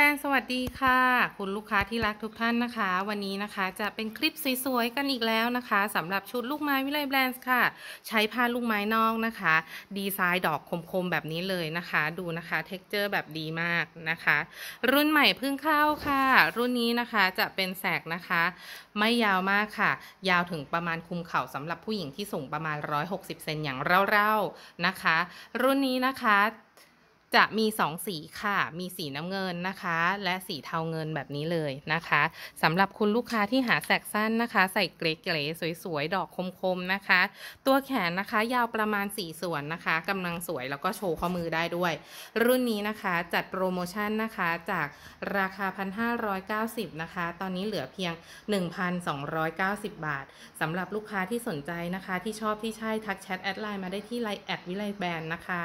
แฟ้งสวัสดีค่ะ คุณลูกค้าที่รักทุกท่านนะคะ วันนี้นะคะจะเป็นคลิปสวยๆกันอีกแล้วนะคะ สำหรับชุดลูกไม้วิไลแบรนด์ค่ะ ใช้ผ้าลูกไม้นอกนะคะ ดีไซน์ดอกคม ๆ แบบนี้เลยนะคะ ดูนะคะเท็กเจอร์แบบดีมากนะคะ รุ่นใหม่เพิ่งเข้าค่ะ รุ่นนี้นะคะจะเป็นแสกนะคะ ไม่ยาวมากค่ะ ยาวถึงประมาณคุมเข่าสำหรับผู้หญิงที่สูงประมาณ160เซนอย่างเร่าๆนะคะ รุ่นนี้นะคะจะมี 2 สีค่ะ มีสีน้ำเงินนะคะ และสีเทาเงินแบบนี้เลยนะคะสำหรับคุณลูกค้าที่หาแสกสั้นนะคะ ใส่เกรกเกรสวยๆ ดอกคมๆ นะคะ ตัวแขนนะคะยาวประมาณ 4 ส่วนนะคะกำลังสวยแล้วก็โชว์ข้อมือได้ด้วย รุ่นนี้นะคะจัดโปรโมชั่นนะคะจากราคา 1,590นะคะ ตอนนี้เหลือเพียง 1,290 บาท สำหรับลูกค้าที่สนใจนะคะ ที่ชอบที่ใช่ ทักแชทแอดไลน์มาได้ที่ไลน์แอดวิไลแบนนะคะ